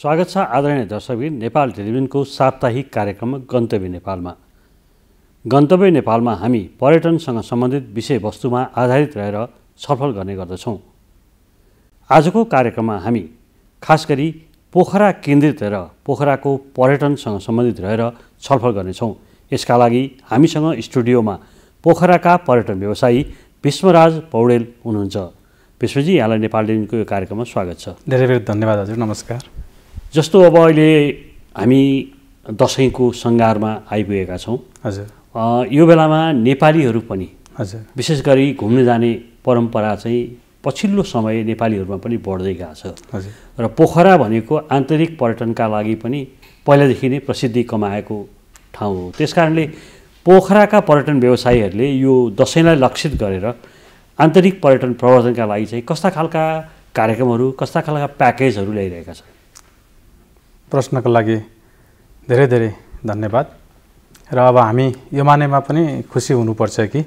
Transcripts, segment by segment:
स्वागत छ आदरणीय दर्शकबिन नेपाल टेलिभिजनको साप्ताहिक कार्यक्रम गन्तव्य नेपालमा गन्तव्य नेपालमा हामी पर्यटनसँग सम्बन्धित विषयवस्तुमा आधारित रहेर छलफल गर्ने गर्दछौँ आजको कार्यक्रममा हामी खास गरी पोखरा केन्द्रित रहेर पोखराको पर्यटनसँग सम्बन्धित रहेर छलफल गर्नेछौँ यसका लागि हामीसँग स्टुडियोमा पोखराका पर्यटन व्यवसायी विश्वराज पौडेल हुनुहुन्छ विश्वजी यहाँलाई नेपाल टेलिभिजनको यो कार्यक्रममा स्वागत छ धेरै धेरै धन्यवाद हजुर नमस्कार जस्तो अब अहिले हामी दसैँको सङ्घारमा आइपुगेका छौँ हजुर यो बेलामा नेपालीहरू पनि हजुर विशेष गरी घुम्न जाने परम्परा चाहिँ पछिल्लो समय नेपालीहरूमा पनि बढ्दै गएको छ र पोखरा भनेको आन्तरिक पर्यटनका लागि पनि पहिलादेखि नै प्रसिद्धि कमाएको ठाउँ हो त्यस कारणले पोखराका पर्यटन व्यवसायीहरूले यो दसैँलाई लक्षित गरेर आन्तरिक पर्यटन प्रवर्धनका लागि चाहिँ कस्ता खालका कार्यक्रमहरू कस्ता खालका प्याकेजहरू ल्याइरहेका छन् प्रश्नको लागि धेरै धेरै धन्यवाद र अब हामी यो मानेमा पनि खुसी हुनुपर्छ कि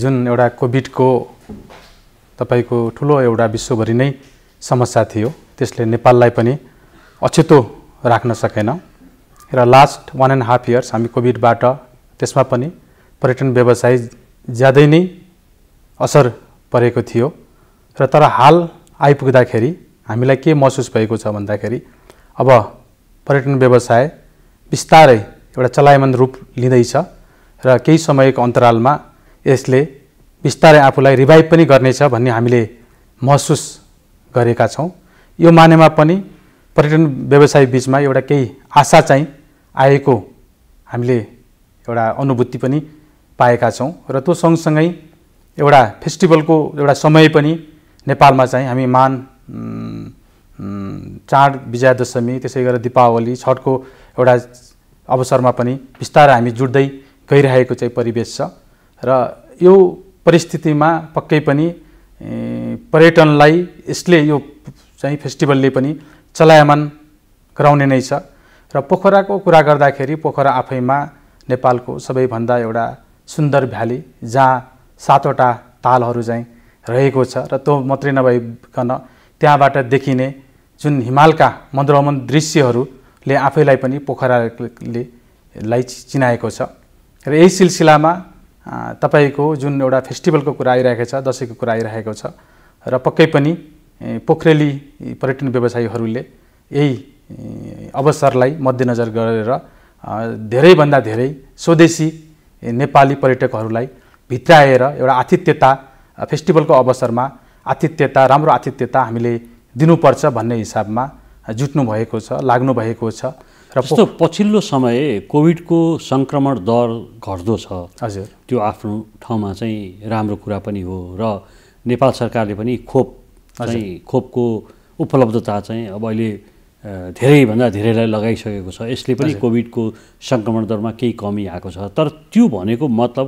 जुन एउटा कोभिडको तपाईँको ठुलो एउटा विश्वभरि नै समस्या थियो त्यसले नेपाललाई पनि अछुतो राख्न सकेन र last one and half years हामी कोभिडबाट त्यसमा पनि पर्यटन व्यवसाय ज्यादै नै असर परेको थियो र तर हाल आइपुग्दाखेरि हामीलाई के महसुस भएको छ भन्दाखेरि अब पर्यटन व्यवसाय बिस्तारै एउटा चलायमान रूप लिँदैछ र केही समयको अन्तरालमा यसले बिस्तारै आफूलाई रिभाइभ पनि गर्नेछ भन्ने हामीले महसुस गरेका छौँ यो मानेमा पनि पर्यटन व्यवसाय बिचमा एउटा केही आशा चाहिँ आएको हामीले एउटा अनुभूति पनि पाएका छौँ र त्यो सँगसँगै एउटा फेस्टिभलको एउटा समय पनि नेपालमा चाहिँ हामी मान चाड विजयादशमी त्यसै गरेर दिपावली छठको एउटा अवसरमा पनि बिस्तारै हामी जुट्दै गइरहेको चाहिँ परिवेश छ र यो परिस्थितिमा पक्कै पनि पर्यटनलाई यसले यो चाहिँ फेस्टिभलले पनि चलायमान गराउने नै छ र पोखराको कुरा गर्दाखेरि पोखरा आफैमा नेपालको सबैभन्दा एउटा सुन्दर भ्याली जहाँ सातवटा तालहरू चाहिँ रहेको छ र त्यो मात्रै नभइकन त्यहाँबाट देखिने जुन हिमालका मनोरमन दृश्यहरूले आफैलाई पनि पोखराले लाई चिनाएको छ र यही सिलसिलामा तपाईँको जुन एउटा फेस्टिभलको कुरा आइरहेको छ दसैँको कुरा आइरहेको छ र पक्कै पनि पोखरेली पर्यटन व्यवसायीहरूले यही अवसरलाई मध्यनजर गरेर धेरैभन्दा धेरै स्वदेशी नेपाली पर्यटकहरूलाई भित्राएर एउटा आतिथ्यता फेस्टिभलको अवसरमा आतिथ्यता राम्रो आतिथ्यता हामीले दिनुपर्छ भन्ने हिसाबमा जुट्नु भएको छ लाग्नु भएको छ र पछिल्लो समय कोभिडको सङ्क्रमण दर घट्दो छ हजुर त्यो आफ्नो ठाउँमा चाहिँ राम्रो कुरा पनि हो र नेपाल सरकारले पनि खोप चाहिँ खोपको उपलब्धता चाहिँ अब अहिले धेरैभन्दा धेरैलाई लगाइसकेको छ यसले पनि कोभिडको सङ्क्रमण दरमा केही कमी आएको छ तर त्यो भनेको मतलब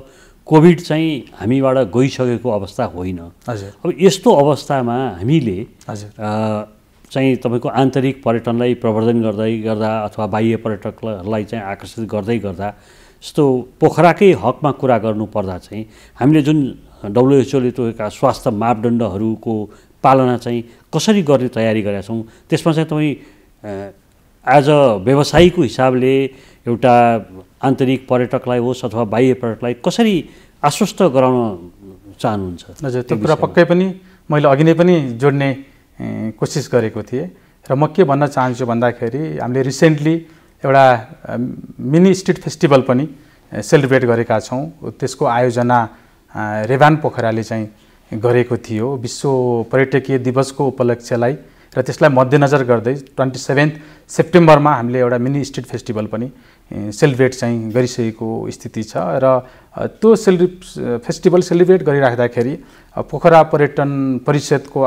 कोभिड चाहिँ हामीबाट गइसकेको अवस्था होइन अब यस्तो अवस्थामा हामीले चाहिँ तपाईँको आन्तरिक पर्यटनलाई प्रवर्धन गर्दै गर्दा अथवा बाह्य पर्यटकलाई चाहिँ आकर्षित गर्दै गर्दा यस्तो पोखराकै हकमा कुरा गर्नुपर्दा चाहिँ हामीले जुन डब्लुएचओले तोकेका स्वास्थ्य मापदण्डहरूको पालना चाहिँ कसरी गर्ने तयारी गरेका छौँ त्यसमा चाहिँ तपाईँ एज अ व्यवसायीको हिसाबले एउटा आन्तरिक पर्यटकलाई होस् अथवा बाह्य पर्यटकलाई कसरी आश्वस्त गराउन चाहनुहुन्छ हजुर त्यो कुरा पक्कै पनि मैले अघि नै पनि जोड्ने कोसिस गरेको थिएँ र म के भन्न चाहन्छु भन्दाखेरि हामीले रिसेन्टली एउटा मिनी स्ट्रिट फेस्टिभल पनि सेलिब्रेट गरेका छौँ त्यसको आयोजना रेभान पोखराले चाहिँ गरेको थियो विश्व पर्यटकीय दिवसको उपलक्ष्यलाई र त्यसलाई मध्यनजर गर्दै ट्वेन्टी सेभेन्थ सेप्टेम्बरमा हामीले एउटा मिनी स्टेट फेस्टिभल पनि सेलिब्रेट चाहिँ गरिसकेको स्थिति छ र त्यो सेलि फेस्टिभल सेलिब्रेट गरिराख्दाखेरि पोखरा पर्यटन परिषदको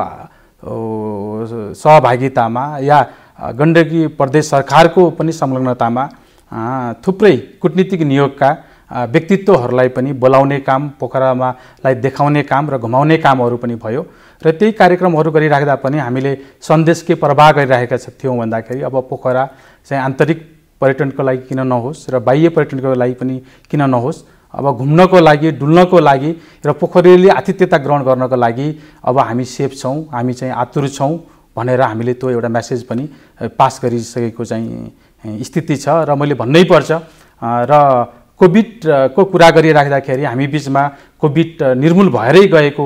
सहभागितामा या गण्डकी प्रदेश सरकारको पनि संलग्नतामा थुप्रै कुटनीतिक नियोगका व्यक्तित्वहरूलाई पनि बोलाउने काम पोखरामालाई देखाउने काम र घुमाउने कामहरू पनि भयो र त्यही कार्यक्रमहरू गरिराख्दा पनि हामीले सन्देश के प्रवाह गरिराखेका थियौँ भन्दाखेरि अब पोखरा चाहिँ आन्तरिक पर्यटनको लागि किन नहोस् र बाह्य पर्यटनको लागि पनि किन नहोस् अब घुम्नको लागि डुल्नको लागि र पोखरीले आतिथ्यता ग्रहण गर्नको लागि अब हामी सेफ छौँ हामी चाहिँ आतुर छौँ भनेर हामीले त्यो एउटा म्यासेज पनि पास गरिसकेको चाहिँ स्थिति छ र मैले भन्नै पर्छ र कोभिडको कुरा गरिराख्दाखेरि हामी बिचमा कोभिड निर्मूल भएरै गएको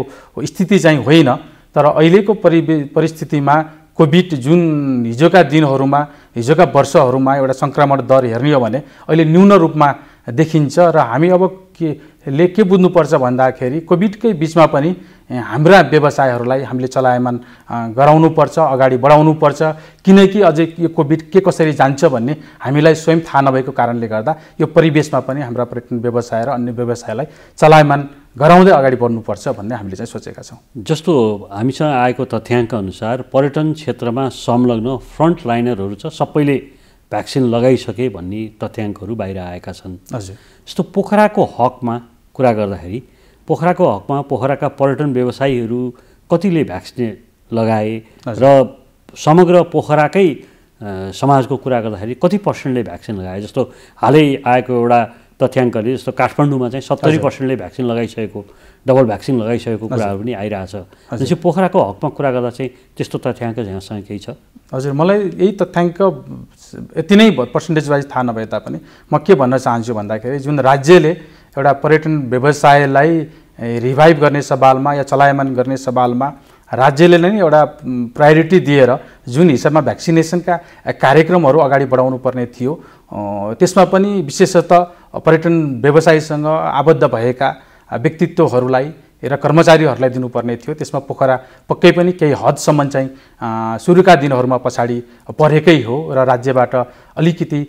स्थिति चाहिँ होइन तर अहिलेको परि परिस्थितिमा कोभिड जुन हिजोका दिनहरूमा हिजोका वर्षहरूमा एउटा सङ्क्रमण दर हेर्ने हो भने अहिले न्यून रूपमा देखिन्छ र हामी अब के ले के बुझ्नुपर्छ भन्दाखेरि कोभिडकै बिचमा पनि हाम्रा व्यवसायहरूलाई हामीले चलायमान गराउनुपर्छ अगाडि बढाउनुपर्छ किनकि अझै यो कोभिड के कसरी जान्छ भन्ने हामीलाई स्वयं थाहा नभएको कारणले गर्दा यो परिवेशमा पनि हाम्रा पर्यटन व्यवसाय र अन्य व्यवसायलाई चलायमान गराउँदै अगाडि बढ्नुपर्छ भन्ने हामीले चाहिँ सोचेका छौँ जस्तो हामीसँग आएको तथ्याङ्क अनुसार पर्यटन क्षेत्रमा संलग्न फ्रन्ट लाइनरहरू छ सबैले भ्याक्सिन लगाइसके भन्ने तथ्याङ्कहरू बाहिर आएका छन् हजुर यस्तो पोखराको हकमा कुरा गर्दाखेरि पोखराको हकमा पोखराका पर्यटन व्यवसायीहरू कतिले भ्याक्सिने लगाए र समग्र पोखराकै समाजको कुरा गर्दाखेरि कति पर्सेन्टले भ्याक्सिन लगाए जस्तो हालै आएको एउटा तथ्याङ्कले जस्तो काठमाडौँमा चाहिँ सत्तरी पर्सेन्टले भ्याक्सिन लगाइसकेको डबल भ्याक्सिन लगाइसकेको कुराहरू पनि आइरहेछ जस्तो पोखराको हकमा कुरा गर्दा चाहिँ त्यस्तो तथ्याङ्क यहाँसँग केही छ हजुर मलाई यही तथ्याङ्क यति नै पर्सेन्टेज वाइज थाहा नभए तापनि म के भन्न चाहन्छु भन्दाखेरि जुन राज्यले एउटा पर्यटन व्यवसायलाई रिभाइभ गर्ने सवालमा या चलायमान गर्ने सवालमा राज्यले नै एउटा प्रायोरिटी दिएर जुन हिसाबमा भ्याक्सिनेसनका कार्यक्रमहरू अगाडि बढाउनु पर्ने थियो त्यसमा पनि विशेषतः पर्यटन व्यवसायसँग आबद्ध भएका व्यक्तित्वहरूलाई र कर्मचारीहरूलाई दिनुपर्ने थियो त्यसमा पोखरा पक्कै पनि केही हदसम्म चाहिँ सुरुका दिनहरूमा पछाडि परेकै हो र राज्यबाट अलिकति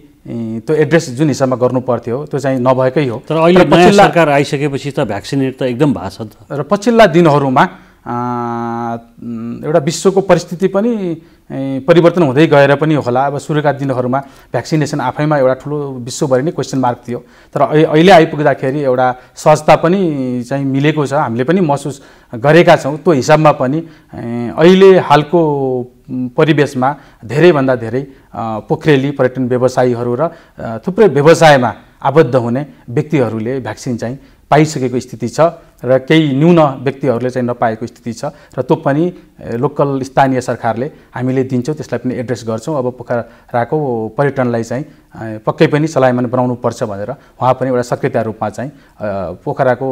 त्यो एड्रेस जुन हिसाबमा गर्नु पर्थ्यो त्यो चाहिँ नभएकै हो तर अहिले सरकार आइसकेपछि त भ्याक्सिनेट त एकदम भएको छ र पछिल्ला दिनहरूमा एउटा विश्वको परिस्थिति पनि परिवर्तन हुँदै गएर पनि होला अब सुरुका दिनहरूमा भ्याक्सिनेसन आफैमा एउटा ठुलो विश्वभरि नै क्वेसन मार्क थियो तर अहिले आइपुग्दाखेरि एउटा सहजता पनि चाहिँ मिलेको छ हामीले पनि महसुस गरेका छौँ त्यो हिसाबमा पनि अहिले हालको परिवेशमा धेरैभन्दा धेरै पोखरेली पर्यटन व्यवसायीहरू र थुप्रै व्यवसायमा आबद्ध हुने व्यक्तिहरूले भ्याक्सिन चाहिँ पाइसकेको स्थिति छ र केही न्यून व्यक्तिहरूले चाहिँ नपाएको स्थिति छ र त्यो पनि लोकल स्थानीय सरकारले हामीले दिन्छौँ त्यसलाई पनि एड्रेस गर्छौँ अब पोखराको पर्यटनलाई चाहिँ पक्कै पनि बनाउनु पर्छ भनेर उहाँ पनि एउटा सक्रियता रूपमा चाहिँ पोखराको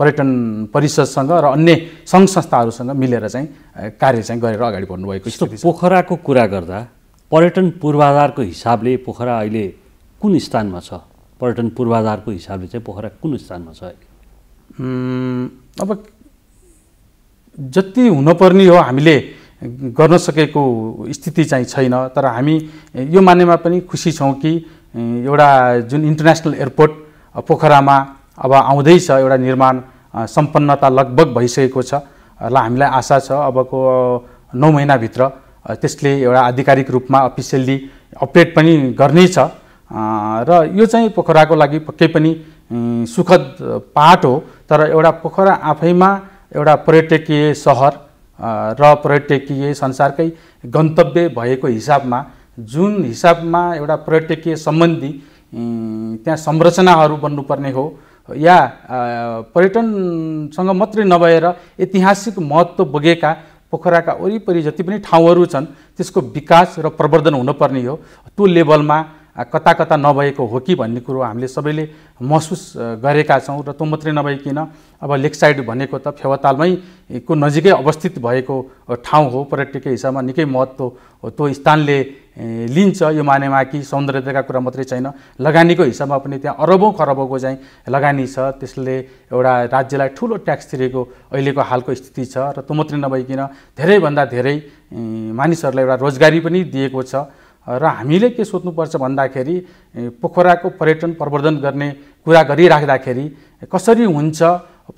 पर्यटन परिषदसँग र अन्य सङ्घ संस्थाहरूसँग मिलेर चाहिँ कार्य चाहिँ गरेर अगाडि बढ्नुभएको छ पोखराको कुरा गर्दा पर्यटन पूर्वाधारको हिसाबले पोखरा अहिले कुन स्थानमा छ पर्यटन पूर्वाधारको हिसाबले चाहिँ पोखरा कुन स्थानमा छ अब जति हुनपर्ने हो हामीले गर्न सकेको स्थिति चाहिँ छैन तर हामी यो मान्यमा पनि खुसी छौँ कि एउटा जुन इन्टरनेसनल एयरपोर्ट पोखरामा अब आउँदैछ एउटा निर्माण सम्पन्नता लगभग भइसकेको छ र हामीलाई आशा छ अबको नौ महिनाभित्र त्यसले एउटा आधिकारिक रूपमा अफिसियल्ली अपडेट पनि गर्नेछ र यो चाहिँ पोखराको लागि पक्कै पनि सुखद पाठ हो तर एउटा पोखरा आफैमा एउटा पर्यटकीय सहर र पर्यटकीय संसारकै गन्तव्य भएको हिसाबमा जुन हिसाबमा एउटा पर्यटकीय सम्बन्धी त्यहाँ संरचनाहरू बन्नुपर्ने हो या पर्यटनसँग मात्रै नभएर ऐतिहासिक महत्त्व बोगेका पोखराका वरिपरि जति पनि ठाउँहरू छन् त्यसको विकास र प्रवर्धन हुनुपर्ने हो त्यो लेभलमा कता कता नभएको हो कि भन्ने कुरो हामीले सबैले महसुस गरेका छौँ र त्यो मात्रै नभइकन अब लेक साइड भनेको त फेवातालमै को नजिकै अवस्थित भएको ठाउँ हो पर्यटकीय हिसाबमा निकै महत्त्व त्यो स्थानले लिन्छ यो मानेमा कि सौन्दर्यताका कुरा मात्रै छैन लगानीको हिसाबमा पनि त्यहाँ अरबौँ खरबौँको चाहिँ लगानी छ त्यसले एउटा राज्यलाई ठुलो ट्याक्स तिरेको अहिलेको हालको स्थिति छ र त्यो मात्रै नभइकन धेरैभन्दा धेरै मानिसहरूलाई एउटा रोजगारी पनि दिएको छ र हामीले के सोध्नुपर्छ भन्दाखेरि पोखराको पर्यटन प्रवर्धन गर्ने कुरा गरिराख्दाखेरि कसरी हुन्छ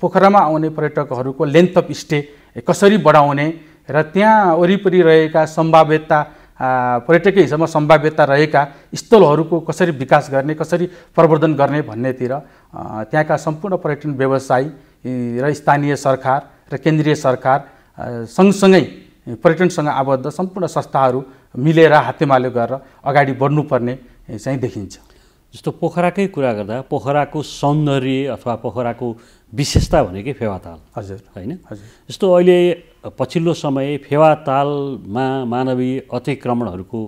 पोखरामा आउने पर्यटकहरूको लेन्थ अफ स्टे कसरी बढाउने र त्यहाँ वरिपरि रहेका सम्भाव्यता पर्यटकीय हिसाबमा सम्भाव्यता रहेका स्थलहरूको कसरी विकास गर्ने कसरी प्रवर्धन गर्ने भन्नेतिर त्यहाँका सम्पूर्ण पर्यटन व्यवसायी र स्थानीय सरकार र केन्द्रीय सरकार सँगसँगै पर्यटनसँग आबद्ध सम्पूर्ण संस्थाहरू मिलेर हातेमालो गरेर अगाडि बढ्नुपर्ने चाहिँ देखिन्छ जस्तो पोखराकै कुरा गर्दा पोखराको सौन्दर्य अथवा पोखराको विशेषता भनेकै फेवाताल हजुर होइन जस्तो अहिले पछिल्लो समय फेवातालमा मानवीय अतिक्रमणहरूको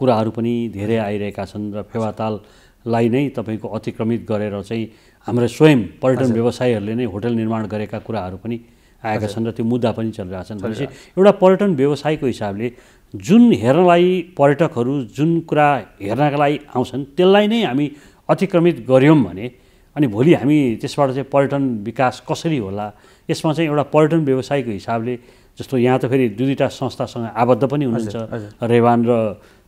कुराहरू पनि धेरै आइरहेका छन् र फेवाताललाई नै तपाईँको अतिक्रमित गरेर चाहिँ हाम्रो स्वयं पर्यटन व्यवसायीहरूले नै होटल निर्माण गरेका कुराहरू पनि आएका छन् र त्यो मुद्दा पनि चलिरहेका छन् भनेपछि एउटा पर्यटन व्यवसायको हिसाबले जुन हेर्नलाई पर्यटकहरू जुन कुरा हेर्नका लागि आउँछन् त्यसलाई नै हामी अतिक्रमित गऱ्यौँ भने अनि भोलि हामी त्यसबाट चाहिँ पर्यटन विकास कसरी होला यसमा चाहिँ एउटा पर्यटन व्यवसायको हिसाबले जस्तो यहाँ त फेरि दुई दुईवटा संस्थासँग आबद्ध पनि हुनुहुन्छ रेवान र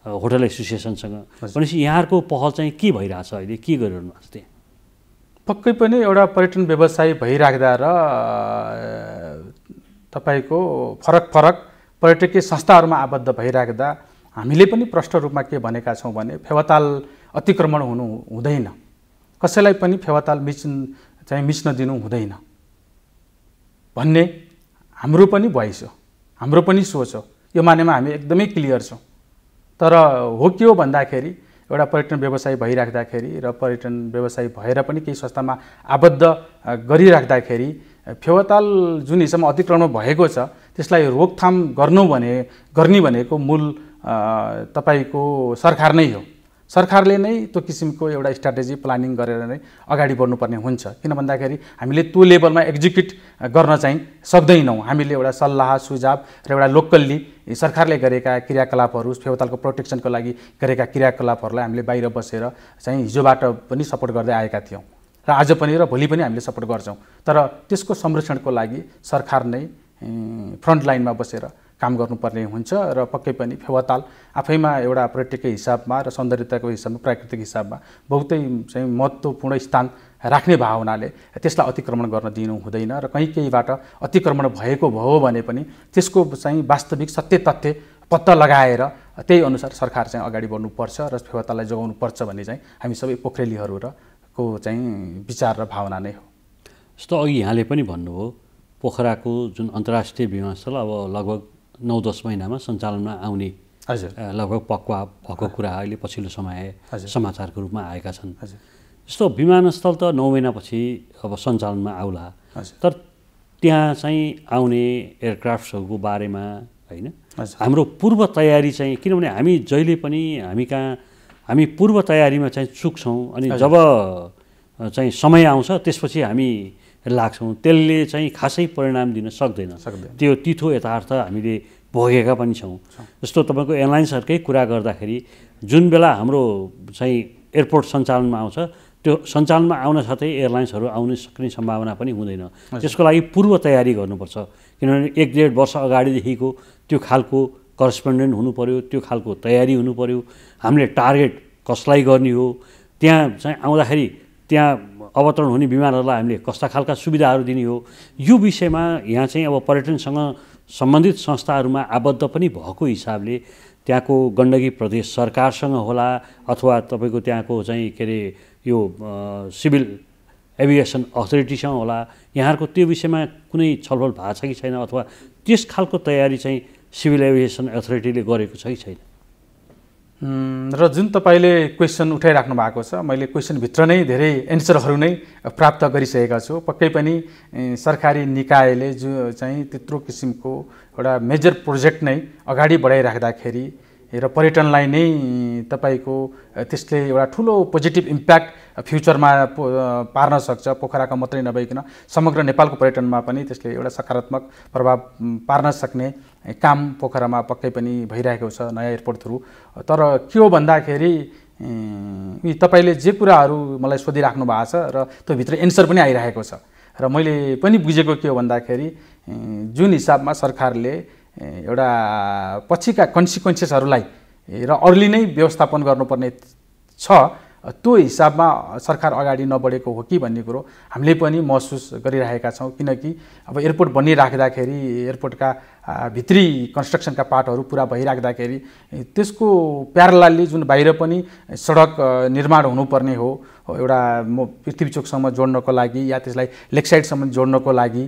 होटल एसोसिएसनसँग भनेपछि यहाँहरूको पहल चाहिँ के भइरहेछ अहिले के गरिरहनु भएको छ त्यहाँ पक्कै पनि एउटा पर्यटन व्यवसाय भइराख्दा र तपाईँको फरक फरक पर्यटकीय संस्थाहरूमा आबद्ध भइराख्दा हामीले पनि प्रष्ट रूपमा के भनेका छौँ भने फेवाताल अतिक्रमण हुनु हुँदैन कसैलाई पनि फेवाताल मिच चाहिँ मिच्न दिनु हुँदैन भन्ने हाम्रो पनि भोइस हो हाम्रो पनि सोच हो यो मानेमा हामी एकदमै क्लियर छौँ तर हो के हो भन्दाखेरि एउटा पर्यटन व्यवसाय भइराख्दाखेरि र पर्यटन व्यवसाय भएर पनि केही संस्थामा आबद्ध गरिराख्दाखेरि फेवाताल जुन हिसाबमा अतिक्रमण भएको छ त्यसलाई रोकथाम गर्नु भने गर्ने भनेको मूल तपाईँको सरकार नै हो सरकारले नै त्यो किसिमको एउटा स्ट्राटेजी प्लानिङ गरेर नै अगाडि बढ्नुपर्ने हुन्छ किन भन्दाखेरि हामीले त्यो लेभलमा एक्जिक्युट गर्न चाहिँ सक्दैनौँ हामीले एउटा सल्लाह सुझाव र एउटा लोकल्ली सरकारले गरेका क्रियाकलापहरू फेवतालको प्रोटेक्सनको लागि गरेका क्रियाकलापहरूलाई हामीले बाहिर बसेर चाहिँ हिजोबाट पनि सपोर्ट गर्दै आएका थियौँ र आज पनि र भोलि पनि हामीले सपोर्ट गर्छौँ तर त्यसको संरक्षणको लागि सरकार नै फ्रन्ट लाइनमा बसेर काम गर्नुपर्ने हुन्छ र पक्कै पनि फेवाताल आफैमा एउटा पर्यटकीय हिसाबमा र सौन्दर्यताको हिसाबमा प्राकृतिक हिसाबमा बहुतै चाहिँ महत्त्वपूर्ण स्थान राख्ने भावनाले त्यसलाई अतिक्रमण गर्न दिनु हुँदैन र कहीँ केहीबाट अतिक्रमण भएको भयो भने पनि त्यसको चाहिँ वास्तविक सत्य तथ्य पत्ता लगाएर त्यही अनुसार सरकार चाहिँ अगाडि बढ्नुपर्छ र फेवातालाई जोगाउनुपर्छ भन्ने चाहिँ हामी सबै पोखरेलीहरू र को चाहिँ विचार र भावना नै हो जस्तो अघि यहाँले पनि भन्नुभयो पोखराको जुन अन्तर्राष्ट्रिय विमानस्थल अब लगभग नौ दस महिनामा सञ्चालनमा आउने लगभग पक्वा भएको कुरा अहिले पछिल्लो समय समाचारको रूपमा आएका छन् यस्तो विमानस्थल त नौ महिनापछि अब सञ्चालनमा आउला तर त्यहाँ चाहिँ आउने एयरक्राफ्टहरूको बारेमा होइन हाम्रो पूर्व तयारी चाहिँ किनभने हामी जहिले पनि हामी कहाँ हामी पूर्व तयारीमा चाहिँ चुक्छौँ अनि जब चाहिँ समय आउँछ त्यसपछि हामी लाग्छौँ त्यसले चाहिँ खासै परिणाम दिन सक्दैन त्यो तिथो यथार्थ हामीले भोगेका पनि छौँ जस्तो तपाईँको एयरलाइन्सहरूकै कुरा गर्दाखेरि जुन बेला हाम्रो चाहिँ एयरपोर्ट सञ्चालनमा आउँछ त्यो सञ्चालनमा आउन साथै एयरलाइन्सहरू आउन सक्ने सम्भावना पनि हुँदैन त्यसको लागि पूर्व तयारी गर्नुपर्छ किनभने एक डेढ वर्ष अगाडिदेखिको त्यो खालको करस्पोन्डेन्ट हुनु पऱ्यो त्यो खालको तयारी हुनु पऱ्यो हामीले टार्गेट कसलाई गर्ने हो त्यहाँ चाहिँ आउँदाखेरि त्यहाँ अवतरण हुने बिमारहरूलाई हामीले कस्ता खालका सुविधाहरू दिने हो यो विषयमा यहाँ चाहिँ अब पर्यटनसँग सम्बन्धित संस्थाहरूमा आबद्ध पनि भएको हिसाबले त्यहाँको गण्डकी प्रदेश सरकारसँग होला अथवा तपाईँको त्यहाँको चाहिँ के अरे यो सिभिल एभिएसन अथोरिटीसँग होला यहाँहरूको त्यो विषयमा कुनै छलफल भएको छ कि छैन अथवा त्यस खालको तयारी चाहिँ सिभिल एभिएसन अथोरिटीले गरेको छ कि छैन र जुन तपाईँले क्वेसन उठाइराख्नु भएको छ मैले क्वेसनभित्र नै धेरै एन्सरहरू नै प्राप्त गरिसकेका छु पक्कै पनि सरकारी निकायले जो चाहिँ त्यत्रो किसिमको एउटा मेजर प्रोजेक्ट नै अगाडि बढाइराख्दाखेरि र पर्यटनलाई नै तपाईँको त्यसले एउटा ठुलो पोजिटिभ इम्प्याक्ट फ्युचरमा पार्न सक्छ पोखराको मात्रै नभइकन समग्र नेपालको पर्यटनमा पनि त्यसले एउटा सकारात्मक प्रभाव पार्न सक्ने काम पोखरामा पक्कै पनि भइरहेको छ नयाँ एयरपोर्ट थ्रु तर के हो भन्दाखेरि तपाईँले जे कुराहरू मलाई सोधिराख्नु भएको छ र त्यो भित्र एन्सर पनि आइरहेको छ र मैले पनि बुझेको के हो भन्दाखेरि जुन हिसाबमा सरकारले एउटा पछिका कन्सिक्वेन्सेसहरूलाई र अर्ली नै व्यवस्थापन गर्नुपर्ने छ त्यो हिसाबमा सरकार अगाडि नबढेको हो कि भन्ने कुरो हामीले पनि महसुस गरिरहेका छौँ किनकि अब एयरपोर्ट बनिराख्दाखेरि एयरपोर्टका भित्री कन्स्ट्रक्सनका पार्टहरू पुरा भइराख्दाखेरि त्यसको प्यारलाली जुन बाहिर पनि सडक निर्माण हुनुपर्ने हो एउटा म पृथ्वीचोकसम्म जोड्नको लागि या त्यसलाई लेकसाइडसम्म जोड्नको लागि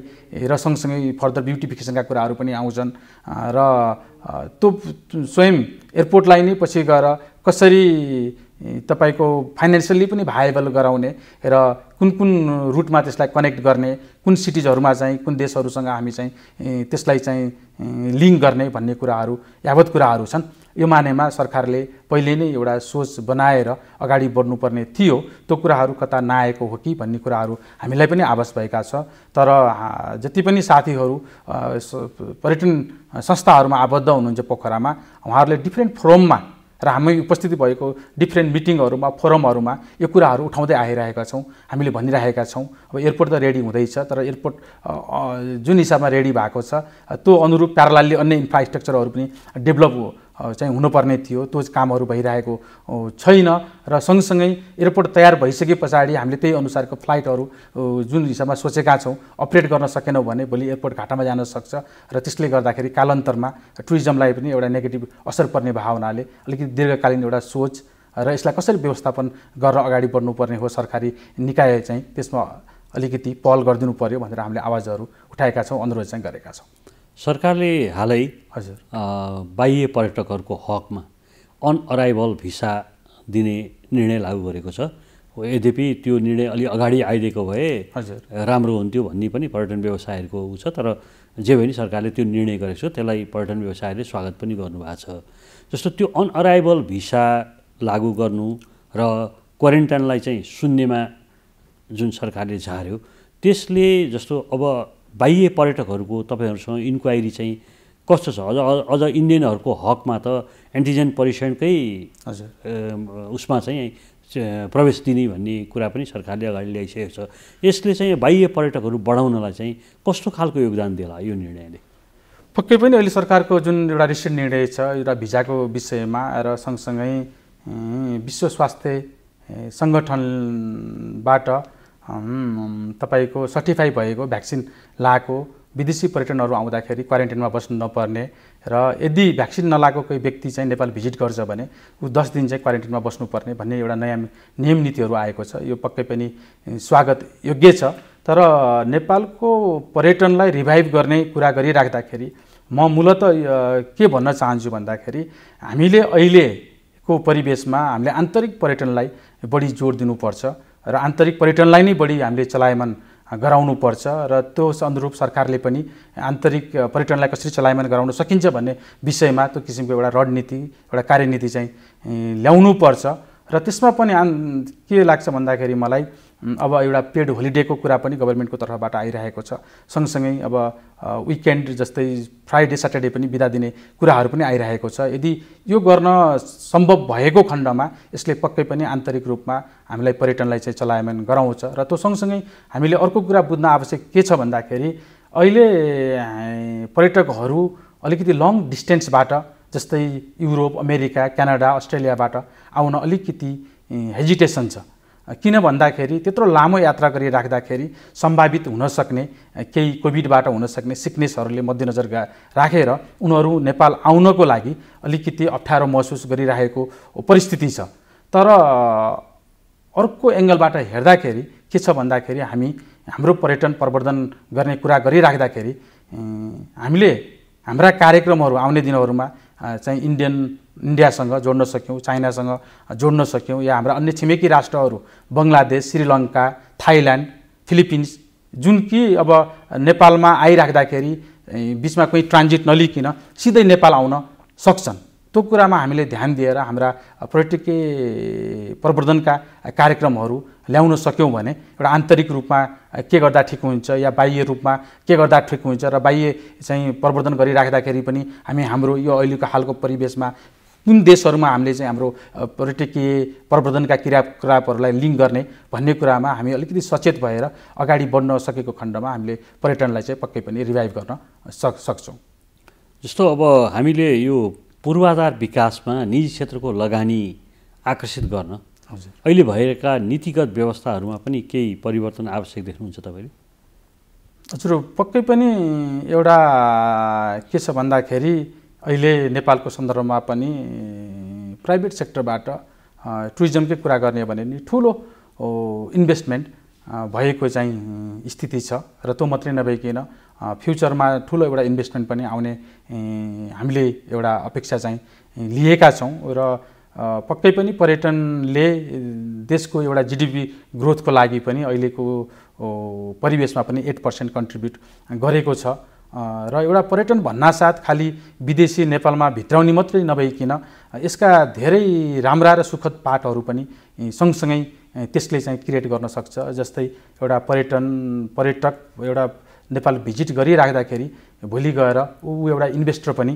र सँगसँगै फर्दर ब्युटिफिकेसनका कुराहरू पनि आउँछन् र त्यो स्वयं एयरपोर्टलाई नै पछि गएर कसरी तपाईँको फाइनेन्सियल्ली पनि भाएबल गराउने र कुन कुन रुटमा त्यसलाई कनेक्ट गर्ने कुन सिटिजहरूमा चाहिँ कुन देशहरूसँग हामी चाहिँ त्यसलाई चाहिँ लिङ्क गर्ने भन्ने कुराहरू यावत कुराहरू छन् यो मानेमा सरकारले पहिले नै एउटा सोच बनाएर अगाडि बढ्नुपर्ने थियो त्यो कुराहरू कता नआएको हो कि भन्ने कुराहरू हामीलाई पनि आवाज भएका छ तर जति पनि साथीहरू पर्यटन संस्थाहरूमा आबद्ध हुनुहुन्छ पोखरामा उहाँहरूले डिफ्रेन्ट फोरममा र हामी उपस्थिति भएको डिफ्रेन्ट मिटिङहरूमा फोरमहरूमा यो कुराहरू उठाउँदै आइरहेका छौँ हामीले भनिरहेका छौँ अब एयरपोर्ट त रेडी हुँदैछ तर एयरपोर्ट जुन हिसाबमा रेडी भएको छ त्यो अनुरूप प्यारलालले अन्य इन्फ्रास्ट्रक्चरहरू पनि डेभलप चाहिँ हुनुपर्ने थियो त्यो कामहरू भइरहेको छैन र सँगसँगै एयरपोर्ट तयार भइसके पछाडि हामीले त्यही अनुसारको फ्लाइटहरू जुन हिसाबमा सोचेका छौँ अपरेट गर्न सकेनौँ भने भोलि एयरपोर्ट घाटामा जान सक्छ र त्यसले गर्दाखेरि कालान्तरमा टुरिज्मलाई पनि एउटा नेगेटिभ असर पर्ने भावनाले अलिकति दीर्घकालीन एउटा सोच र यसलाई कसरी व्यवस्थापन गरेर अगाडि बढ्नुपर्ने हो सरकारी निकाय चाहिँ त्यसमा अलिकति पहल गरिदिनु पऱ्यो भनेर हामीले आवाजहरू उठाएका छौँ अनुरोध चाहिँ गरेका छौँ सरकारले हालै हजुर बाह्य पर्यटकहरूको हकमा अनअराइभल भिसा दिने निर्णय लागू गरेको छ यद्यपि त्यो निर्णय अलि अगाडि आइदिएको भए हजुर राम्रो हुन्थ्यो भन्ने पनि पर्यटन व्यवसायहरूको ऊ छ तर जे भयो नि सरकारले त्यो निर्णय गरेको छ त्यसलाई पर्यटन व्यवसायहरूले स्वागत पनि गर्नुभएको छ जस्तो त्यो अनअराइभल भिसा लागु गर्नु र क्वारेन्टाइनलाई चाहिँ शून्यमा जुन सरकारले झार्यो त्यसले जस्तो अब बाह्य पर्यटकहरूको तपाईँहरूसँग इन्क्वायरी चाहिँ कस्तो छ अझ अझ इन्डियनहरूको हकमा त एन्टिजेन परीक्षणकै हजुर उसमा चाहिँ प्रवेश दिने भन्ने कुरा पनि सरकारले अगाडि ल्याइसकेको छ यसले चाहिँ बाह्य पर्यटकहरू बढाउनलाई चाहिँ कस्तो खालको योगदान दिएला यो निर्णयले पक्कै पनि अहिले सरकारको जुन एउटा रिसेन्ट निर्णय छ एउटा भिजाको विषयमा र सँगसँगै विश्व स्वास्थ्य सङ्गठनबाट तपाईँको सर्टिफाई भएको भ्याक्सिन लगाएको विदेशी पर्यटनहरू आउँदाखेरि क्वारेन्टाइनमा बस्नु नपर्ने र यदि भ्याक्सिन नलाएको कोही व्यक्ति चाहिँ नेपाल भिजिट गर्छ भने ऊ दस दिन चाहिँ क्वारेन्टाइनमा बस्नुपर्ने भन्ने एउटा नयाँ नियम नीतिहरू आएको छ यो पक्कै पनि स्वागत योग्य छ तर नेपालको पर्यटनलाई रिभाइभ गर्ने कुरा गरिराख्दाखेरि म मूलत के भन्न चाहन्छु भन्दाखेरि हामीले अहिलेको परिवेशमा हामीले आन्तरिक पर्यटनलाई बढी जोड दिनुपर्छ र आन्तरिक पर्यटनलाई नै बढी हामीले चलायमान गराउनु पर्छ र त्यो अनुरूप सरकारले पनि आन्तरिक पर्यटनलाई कसरी चलायमान गराउन सकिन्छ भन्ने विषयमा त्यो किसिमको एउटा रणनीति एउटा कार्यनीति चाहिँ ल्याउनुपर्छ र त्यसमा पनि के लाग्छ भन्दाखेरि मलाई अब एउटा पेड होलिडेको कुरा पनि गभर्मेन्टको तर्फबाट आइरहेको छ सँगसँगै अब विकेन्ड जस्तै फ्राइडे स्याटरडे पनि बिदा दिने कुराहरू पनि आइरहेको छ यदि यो गर्न सम्भव भएको खण्डमा यसले पक्कै पनि आन्तरिक रूपमा हामीलाई पर्यटनलाई चाहिँ चलायमान गराउँछ र त्यो सँगसँगै हामीले अर्को कुरा बुझ्न आवश्यक के छ भन्दाखेरि अहिले पर्यटकहरू अलिकति लङ डिस्टेन्सबाट जस्तै युरोप अमेरिका क्यानाडा अस्ट्रेलियाबाट आउन अलिकति हेजिटेसन छ किन भन्दाखेरि त्यत्रो लामो यात्रा गरिराख्दाखेरि सम्भावित हुनसक्ने केही कोभिडबाट हुनसक्ने सिक्नेसहरूले मध्यनजर राखेर रा, उनीहरू नेपाल आउनको लागि अलिकति अप्ठ्यारो महसुस गरिराखेको परिस्थिति छ तर अर्को एङ्गलबाट हेर्दाखेरि के छ भन्दाखेरि हामी हाम्रो पर्यटन प्रवर्धन गर्ने कुरा गरिराख्दाखेरि हामीले हाम्रा कार्यक्रमहरू आउने दिनहरूमा चाहिँ इन्डियन इन्डियासँग जोड्न सक्यौँ चाइनासँग जोड्न सक्यौँ या हाम्रा अन्य छिमेकी राष्ट्रहरू बङ्गलादेश श्रीलङ्का थाइल्यान्ड फिलिपिन्स जुन कि अब नेपालमा आइराख्दाखेरि बिचमा कोही ट्रान्जिट नलिकन सिधै नेपाल आउन सक्छन् त्यो कुरामा हामीले ध्यान दिएर हाम्रा पर्यटकीय प्रवर्धनका कार्यक्रमहरू ल्याउन सक्यौँ भने एउटा आन्तरिक रूपमा के गर्दा ठिक हुन्छ या बाह्य रूपमा के गर्दा ठिक हुन्छ र बाह्य चाहिँ प्रवर्धन गरिराख्दाखेरि पनि हामी हाम्रो यो अहिलेको हालको परिवेशमा कुन देशहरूमा हामीले चाहिँ हाम्रो पर्यटकीय प्रवर्धनका क्रियाकलापहरूलाई लिङ्क गर्ने भन्ने कुरामा हामी अलिकति सचेत भएर अगाडि बढ्न सकेको खण्डमा हामीले पर्यटनलाई चाहिँ पक्कै पनि रिभाइभ गर्न सक् सक्छौँ जस्तो अब हामीले यो पूर्वाधार विकासमा निजी क्षेत्रको लगानी आकर्षित गर्न हजुर अहिले भएका नीतिगत व्यवस्थाहरूमा पनि केही परिवर्तन आवश्यक देख्नुहुन्छ तपाईँले हजुर पक्कै पनि एउटा के छ भन्दाखेरि अहिले नेपालको सन्दर्भमा पनि प्राइभेट सेक्टरबाट टुरिज्मकै कुरा गर्ने हो भने नि ठुलो इन्भेस्टमेन्ट भएको चाहिँ स्थिति छ र त्यो मात्रै नभइकन फ्युचरमा ठुलो एउटा इन्भेस्टमेन्ट पनि आउने हामीले एउटा अपेक्षा चाहिँ लिएका छौँ र पक्कै पनि पर्यटनले देशको एउटा जिडिपी ग्रोथको लागि पनि अहिलेको परिवेशमा पनि एट पर्सेन्ट कन्ट्रिब्युट गरेको छ र एउटा पर्यटन भन्नासाथ खालि विदेशी नेपालमा भित्राउने मात्रै नभइकन यसका धेरै राम्रा र सुखद पाठहरू पनि सँगसँगै त्यसले चाहिँ क्रिएट गर्न सक्छ जस्तै एउटा पर्यटन पर्यटक एउटा नेपाल भिजिट गरिराख्दाखेरि भोलि गएर ऊ एउटा इन्भेस्टर पनि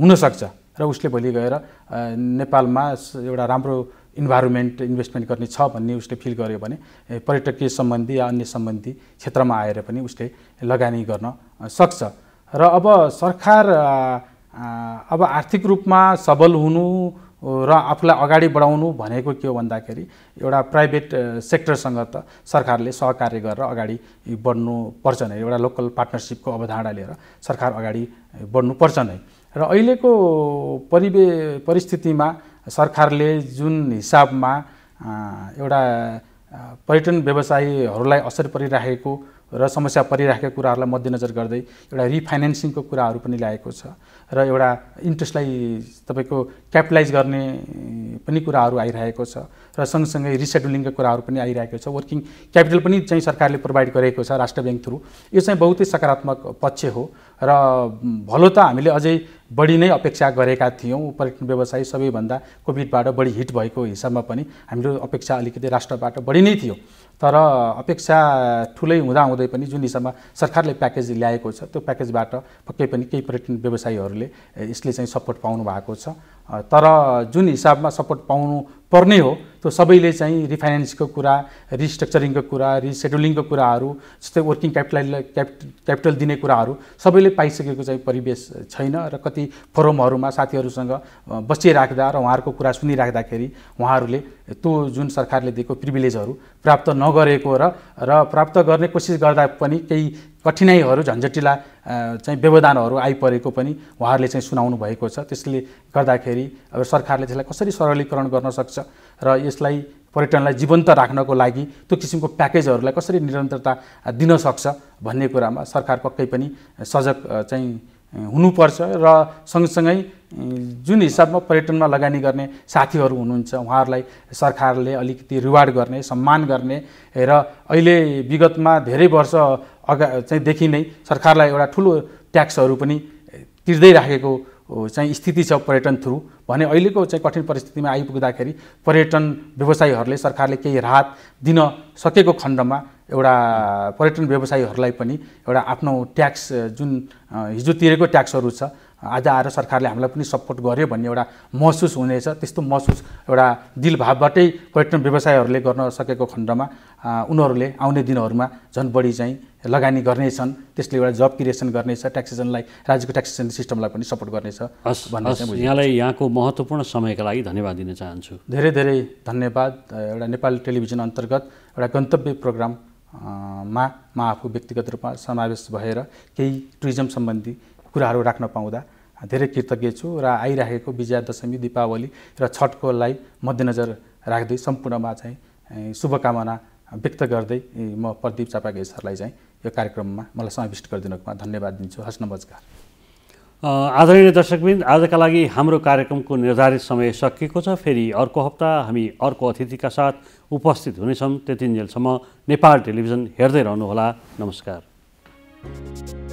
हुनसक्छ र उसले भोलि गएर नेपालमा एउटा राम्रो इन्भाइरोमेन्ट इन्भेस्टमेन्ट गर्ने छ भन्ने उसले फिल गर्यो भने पर्यटकीय सम्बन्धी या अन्य सम्बन्धी क्षेत्रमा आएर पनि उसले लगानी गर्न सक्छ र अब सरकार अब आर्थिक रूपमा सबल हुनु र आफूलाई अगाडि बढाउनु भनेको के हो भन्दाखेरि एउटा प्राइभेट सेक्टरसँग त सरकारले सहकार्य गरेर अगाडि बढ्नु बढ्नुपर्छ नै एउटा लोकल पार्टनरसिपको अवधारणा लिएर सरकार अगाडि बढ्नुपर्छ नै र अहिलेको परिवे परिस्थितिमा सरकारले जुन हिसाबमा एउटा पर्यटन व्यवसायीहरूलाई असर परिराखेको र समस्या परिराखेका कुराहरूलाई मध्यनजर गर्दै एउटा रिफाइनेन्सिङको कुराहरू पनि ल्याएको छ र एउटा इन्ट्रेस्टलाई तपाईँको क्यापिटलाइज गर्ने पनि कुराहरू आइरहेको छ र सँगसँगै रिसेड्युलिङका कुराहरू पनि आइरहेको छ वर्किङ क्यापिटल पनि चाहिँ सरकारले प्रोभाइड गरेको छ राष्ट्र ब्याङ्क थ्रु यो चाहिँ बहुतै सकारात्मक पक्ष हो र भलो त हामीले अझै बढी नै अपेक्षा गरेका थियौँ पर्यटन व्यवसाय सबैभन्दा कोभिडबाट बढी हिट भएको हिसाबमा पनि हाम्रो अपेक्षा अलिकति राष्ट्रबाट बढी नै थियो तर अपेक्षा ठुलै हुँदाहुँदै पनि जुन हिसाबमा सरकारले प्याकेज ल्याएको छ त्यो प्याकेजबाट पक्कै पनि केही पर्यटन व्यवसायीहरूले यसले चाहिँ सपोर्ट पाउनु भएको छ तर जुन हिसाबमा सपोर्ट पाउनु पर्ने हो त्यो सबैले चाहिँ रिफाइनेन्सको कुरा रिस्ट्रक्चरिङको कुरा रिसेड्युलिङको कुराहरू जस्तै वर्किङ क्यापिटललाई क्याप क्यापिटल दिने कुराहरू सबैले पाइसकेको चाहिँ परिवेश छैन र कति फोरमहरूमा साथीहरूसँग बसिराख्दा र उहाँहरूको कुरा सुनिराख्दाखेरि उहाँहरूले त्यो जुन सरकारले दिएको प्रिभिलेजहरू प्राप्त नगरेको र र प्राप्त गर्ने कोसिस गर्दा पनि केही कठिनाइहरू झन्झटिला चाहिँ व्यवधानहरू आइपरेको पनि उहाँहरूले चाहिँ सुनाउनु भएको छ त्यसले गर्दाखेरि अब सरकारले त्यसलाई कसरी सरलीकरण गर्न सक्छ र यसलाई पर्यटनलाई जीवन्त राख्नको लागि त्यो किसिमको प्याकेजहरूलाई कसरी निरन्तरता दिन सक्छ भन्ने कुरामा सरकार पक्कै पनि सजग चाहिँ हुनुपर्छ र सँगसँगै जुन हिसाबमा पर्यटनमा लगानी गर्ने साथीहरू हुनुहुन्छ उहाँहरूलाई सरकारले अलिकति रिवार्ड गर्ने सम्मान गर्ने र अहिले विगतमा धेरै वर्ष अगा देखि नै सरकारलाई एउटा ठुलो ट्याक्सहरू पनि तिर्दै राखेको चाहिँ स्थिति छ पर्यटन थ्रु भने अहिलेको चाहिँ कठिन परिस्थितिमा आइपुग्दाखेरि पर्यटन व्यवसायीहरूले सरकारले केही राहत दिन सकेको खण्डमा एउटा पर्यटन व्यवसायीहरूलाई पनि एउटा आफ्नो ट्याक्स जुन हिजो तिरेको ट्याक्सहरू छ आज आएर सरकारले हामीलाई पनि सपोर्ट गर्यो भन्ने एउटा महसुस हुनेछ त्यस्तो महसुस एउटा दिलभावबाटै पर्यटन व्यवसायहरूले गर्न सकेको खण्डमा उनीहरूले आउने दिनहरूमा झन् बढी चाहिँ लगानी गर्नेछन् त्यसले एउटा जब क्रिएसन गर्नेछ ट्याक्सेसनलाई राज्यको ट्याक्सेसन सिस्टमलाई पनि सपोर्ट गर्नेछ हस् यहाँलाई यहाँको महत्त्वपूर्ण समयका लागि धन्यवाद दिन चाहन्छु धेरै धेरै धन्यवाद एउटा नेपाल टेलिभिजन अन्तर्गत एउटा गन्तव्य प्रोग्राम मा म आफू व्यक्तिगत रूपमा समावेश भएर केही टुरिज्म सम्बन्धी कुराहरू राख्न पाउँदा धेरै कृतज्ञ छु र आइराखेको विजयादशमी दीपावली र छठको लागि मध्यनजर राख्दै सम्पूर्णमा चाहिँ शुभकामना व्यक्त गर्दै म प्रदीप चापागे चाहिँ यो कार्यक्रममा मलाई समाविष्ट गरिदिनुकोमा धन्यवाद दिन्छु हस् नमस्कार आदरणीय दर्शकबिन आजका लागि हाम्रो कार्यक्रमको निर्धारित समय सकिएको छ फेरि अर्को हप्ता हामी अर्को अतिथिका साथ उपस्थित हुनेछौँ त्यतिन्जेलसम्म नेपाल टेलिभिजन हेर्दै रहनुहोला नमस्कार